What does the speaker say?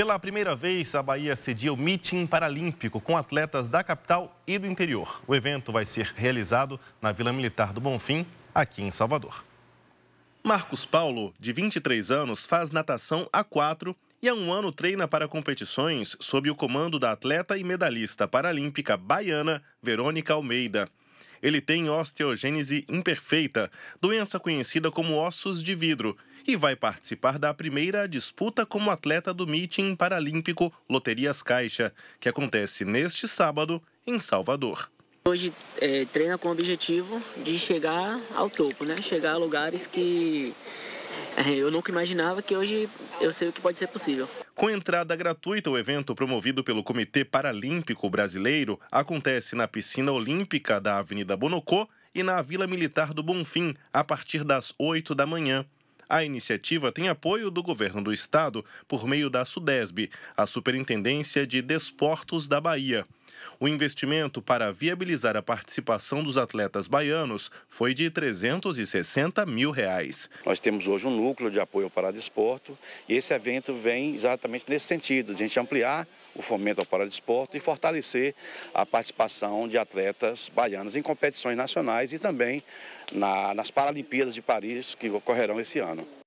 Pela primeira vez, a Bahia cedia o Meeting Paralímpico com atletas da capital e do interior. O evento vai ser realizado na Vila Militar do Bonfim, aqui em Salvador. Marcos Paulo, de 23 anos, faz natação a quatro e há um ano treina para competições sob o comando da atleta e medalhista paralímpica baiana Verônica Almeida. Ele tem osteogênese imperfeita, doença conhecida como ossos de vidro, e vai participar da primeira disputa como atleta do meeting paralímpico Loterias Caixa, que acontece neste sábado em Salvador. Hoje é, treina com o objetivo de chegar ao topo, né? Chegar a lugares que é, eu nunca imaginava que hoje eu sei o que pode ser possível. Com entrada gratuita, o evento promovido pelo Comitê Paralímpico Brasileiro acontece na piscina olímpica da Avenida Bonocô e na Vila Militar do Bonfim, a partir das 8 da manhã. A iniciativa tem apoio do governo do estado por meio da SUDESB, a Superintendência de Desportos da Bahia. O investimento para viabilizar a participação dos atletas baianos foi de 360 mil reais. Nós temos hoje um núcleo de apoio ao Paradesporto e esse evento vem exatamente nesse sentido, de a gente ampliar o fomento ao paradesporto e fortalecer a participação de atletas baianos em competições nacionais e também na, nas Paralimpíadas de Paris que ocorrerão esse ano.